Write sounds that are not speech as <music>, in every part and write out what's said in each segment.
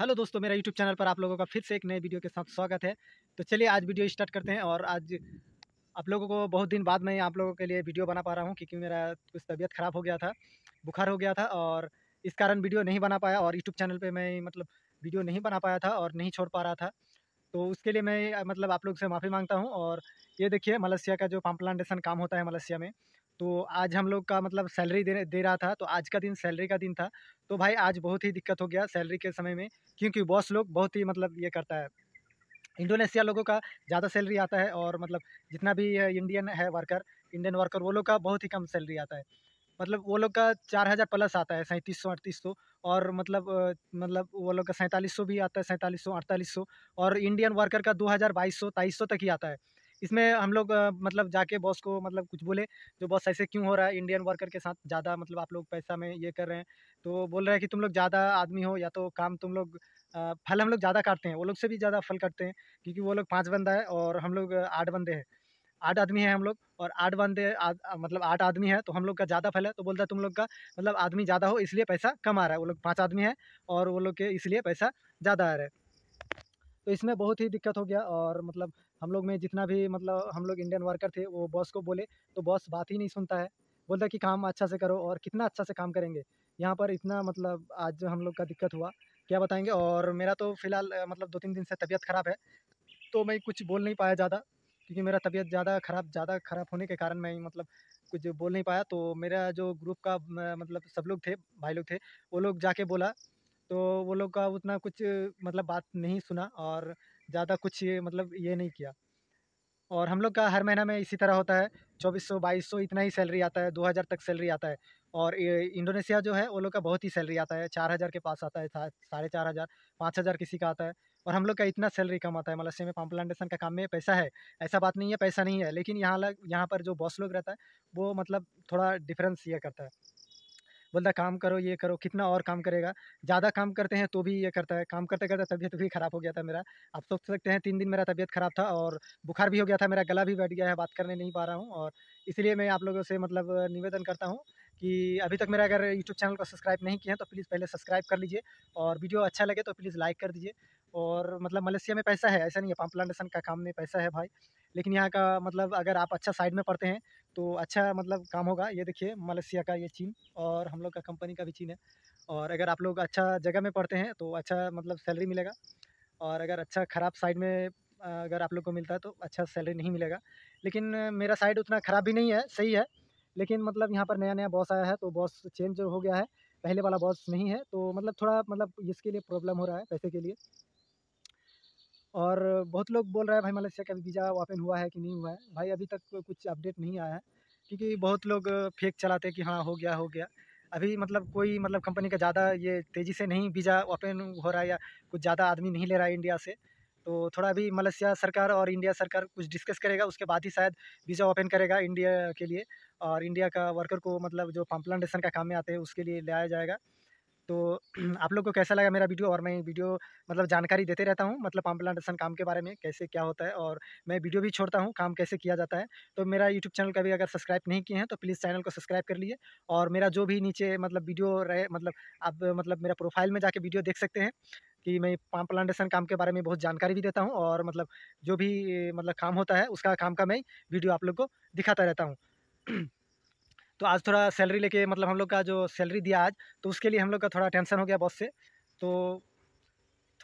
hello दोस्तों मेरा YouTube channel पर आप लोगों का फिर से एक नए वीडियो के साथ स्वागत है तो चलिए आज वीडियो स्टार्ट करते हैं और आज आप लोगों को बहुत दिन बाद मैं आप लोगों के लिए वीडियो बना पा रहा हूँ क्योंकि मेरा कुछ तबीयत ख़राब हो गया था बुखार हो गया था और इस कारण वीडियो नहीं बना पाया और यूट्यूब चैनल पर मैं मतलब वीडियो नहीं बना पाया था और नहीं छोड़ पा रहा था तो उसके लिए मैं मतलब आप लोग से माफ़ी मांगता हूँ और ये देखिए मलेशिया का जो पम्पलांटेशन काम होता है मलेशिया में तो आज हम लोग का मतलब सैलरी दे दे रहा था तो आज का दिन सैलरी का दिन था तो भाई आज बहुत ही दिक्कत हो गया सैलरी के समय में क्योंकि बॉस लोग बहुत ही मतलब ये करता है इंडोनेशिया लोगों का ज़्यादा सैलरी आता है और मतलब जितना भी इंडियन है वर्कर इंडियन वर्कर वो लोग का बहुत ही कम सैलरी आता है मतलब वो लोग का चार हज़ार प्लस आता है सैंतीस सौ अड़तीस सौ और मतलब मतलब वो लोग का सैंतालीस सौ भी आता है सैंतालीस सौ अड़तालीस सौ और इंडियन वर्कर का दो हज़ार बाईस सौ तेईस सौ तक ही आता है इसमें हम लोग मतलब जाके बॉस को मतलब कुछ बोले जो बॉस ऐसे क्यों हो रहा है इंडियन वर्कर के साथ ज़्यादा मतलब आप लोग पैसा में ये कर रहे हैं तो बोल रहे हैं कि तुम लोग ज़्यादा आदमी हो या तो काम तुम लोग फल हम लोग ज़्यादा काटते हैं वो लोग से भी ज़्यादा फल काटते हैं क्योंकि वो लोग पाँच बंदा है और हम लोग आठ बंदे हैं आठ आदमी है हम लोग और आठ बंदे मतलब आठ आदमी है तो हम लोग का ज़्यादा फल है तो बोलता है तुम लोग का मतलब आदमी ज़्यादा हो इसलिए पैसा कम आ रहा है वो लोग पाँच आदमी है और वो लोग के इसलिए पैसा ज़्यादा आ रहा है तो इसमें बहुत ही दिक्कत हो गया और मतलब हम लोग में जितना भी मतलब हम लोग इंडियन वर्कर थे वो बॉस को बोले तो बॉस बात ही नहीं सुनता है बोलता कि काम अच्छा से करो और कितना अच्छा से काम करेंगे यहाँ पर इतना मतलब आज हम लोग का दिक्कत हुआ क्या बताएंगे और मेरा तो फिलहाल मतलब दो तीन दिन से तबीयत ख़राब है तो मैं कुछ बोल नहीं पाया ज़्यादा क्योंकि मेरा तबीयत ज़्यादा ख़राब ज़्यादा ख़राब होने के कारण मैं मतलब कुछ बोल नहीं पाया तो मेरा जो ग्रुप का मतलब सब लोग थे भाई लोग थे वो लोग जाके बोला तो वो लोग का उतना कुछ मतलब बात नहीं सुना और ज़्यादा कुछ ये मतलब ये नहीं किया और हम लोग का हर महीना में इसी तरह होता है चौबीस सौ बाईस सौ इतना ही सैलरी आता है दो हज़ार तक सैलरी आता है और इंडोनेशिया जो है वो लोग का बहुत ही सैलरी आता है चार हज़ार के पास आता है साढ़े चार हज़ार पाँच हज़ार किसी का आता है और हम लोग का इतना सैलरी कम आता है मलेशिया में पाम प्लांटेशन का काम में पैसा है ऐसा बात नहीं है पैसा नहीं है लेकिन यहाँ लग यहाँ पर जो बॉस लोग रहता है वो मतलब थोड़ा डिफरेंस ये करता है बोलता काम करो ये करो कितना और काम करेगा ज़्यादा काम करते हैं तो भी ये करता है काम करते करते तबियत भी ख़राब हो गया था मेरा आप सोच सकते हैं तीन दिन मेरा तबियत ख़राब था और बुखार भी हो गया था मेरा गला भी बैठ गया है बात करने नहीं पा रहा हूँ और इसलिए मैं आप लोगों से मतलब निवेदन करता हूँ कि अभी तक मेरा अगर यूट्यूब चैनल को सब्सक्राइब नहीं किया है तो प्लीज़ पहले सब्सक्राइब कर लीजिए और वीडियो अच्छा लगे तो प्लीज़ लाइक कर दीजिए और मतलब मलेशिया में पैसा है ऐसा नहीं है पाम का काम में पैसा है भाई लेकिन यहाँ का मतलब अगर आप अच्छा साइड में पढ़ते हैं तो अच्छा मतलब काम होगा ये देखिए मलेशिया का ये चीन और हम लोग का कंपनी का भी चीन है और अगर आप लोग अच्छा जगह में पढ़ते हैं तो अच्छा मतलब सैलरी मिलेगा और अगर अच्छा ख़राब साइड में अगर आप लोग को मिलता है तो अच्छा सैलरी नहीं मिलेगा लेकिन मेरा साइड उतना ख़राब भी नहीं है सही है लेकिन मतलब यहाँ पर नया नया बॉस आया है तो बॉस चेंज हो गया है पहले वाला बॉस नहीं है तो मतलब थोड़ा मतलब इसके लिए प्रॉब्लम हो रहा है पैसे के लिए और बहुत लोग बोल रहे हैं भाई मलेशिया का अभी वीज़ा ओपन हुआ है कि नहीं हुआ है भाई अभी तक कुछ अपडेट नहीं आया है क्योंकि बहुत लोग फेक चलाते हैं कि हाँ हो गया हो गया अभी मतलब कोई मतलब कंपनी का ज़्यादा ये तेज़ी से नहीं वीज़ा ओपन हो रहा है या कुछ ज़्यादा आदमी नहीं ले रहा है इंडिया से तो थोड़ा अभी मलेशिया सरकार और इंडिया सरकार कुछ डिस्कस करेगा उसके बाद ही शायद वीज़ा ओपन करेगा इंडिया के लिए और इंडिया का वर्कर को मतलब जो पम्पलांटेशन का काम में आते हैं उसके लिए लाया जाएगा तो <clears throat> आप लोग को कैसा लगा मेरा वीडियो और मैं वीडियो मतलब जानकारी देते रहता हूँ मतलब पाम प्लांटेशन काम के बारे में कैसे क्या होता है और मैं वीडियो भी छोड़ता हूँ काम कैसे किया जाता है तो मेरा यूट्यूब चैनल का भी अगर सब्सक्राइब नहीं किए हैं तो प्लीज़ चैनल को सब्सक्राइब कर लिए और मेरा जो भी नीचे मतलब वीडियो रहे मतलब आप मतलब मेरा प्रोफाइल में जाके वीडियो देख सकते हैं कि मैं पाम प्लांटेशन काम के बारे में बहुत जानकारी भी देता हूँ और मतलब जो भी मतलब काम होता है उसका काम का मैं वीडियो आप लोग को दिखाता रहता हूँ <clears throat> तो आज थोड़ा सैलरी लेके मतलब हम लोग का जो सैलरी दिया आज तो उसके लिए हम लोग का थोड़ा टेंशन हो गया बॉस से तो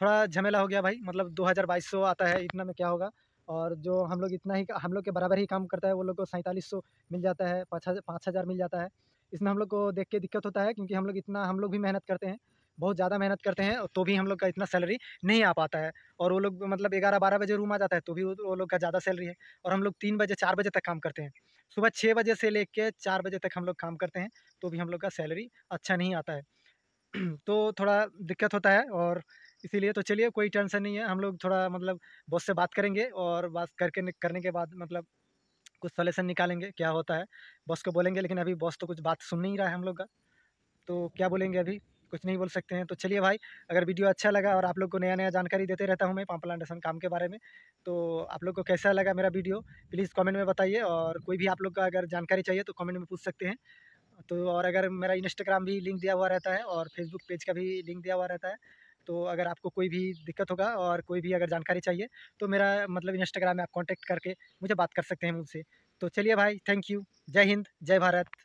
थोड़ा झमेला हो गया भाई मतलब दो हज़ार बाईस सौ आता है इतना में क्या होगा और जो हम लोग इतना ही हम लोग के बराबर ही काम करता है वो लोग को सैंतालीस सौ मिल जाता है पाँच हज़ार पाँच हज़ार मिल जाता है इसमें हम लोग को देख के दिक्कत होता है क्योंकि हम लोग इतना हम लोग भी मेहनत करते हैं बहुत ज़्यादा मेहनत करते हैं तो भी हम लोग का इतना सैलरी नहीं आ पाता है और वो लोग मतलब ग्यारह बारह बजे रूम आ जाता है तो भी वो लोग का ज़्यादा सैलरी है और हम लोग तीन बजे चार बजे तक काम करते हैं सुबह छः बजे से ले कर चार बजे तक हम लोग काम करते हैं तो भी हम लोग का सैलरी अच्छा नहीं आता है <clears throat> तो थोड़ा दिक्कत होता है और इसीलिए तो चलिए कोई टेंशन नहीं है हम लोग थोड़ा मतलब बॉस से बात करेंगे और बात करके करने के बाद मतलब कुछ सोल्यूशन निकालेंगे क्या होता है बॉस को बोलेंगे लेकिन अभी बॉस तो कुछ बात सुन नहीं रहा है हम लोग का तो क्या बोलेंगे अभी कुछ नहीं बोल सकते हैं तो चलिए भाई अगर वीडियो अच्छा लगा और आप लोग को नया नया जानकारी देते रहता हूँ मैं पाम प्लांटेशन काम के बारे में तो आप लोग को कैसा लगा मेरा वीडियो प्लीज़ कमेंट में बताइए और कोई भी आप लोग का अगर जानकारी चाहिए तो कमेंट में पूछ सकते हैं तो और अगर मेरा इंस्टाग्राम भी लिंक दिया हुआ रहता है और फेसबुक पेज का भी लिंक दिया हुआ रहता है तो अगर आपको कोई भी दिक्कत होगा और कोई भी अगर जानकारी चाहिए तो मेरा मतलब इंस्टाग्राम में आप कॉन्टैक्ट करके मुझे बात कर सकते हैं मुझसे तो चलिए भाई थैंक यू जय हिंद जय भारत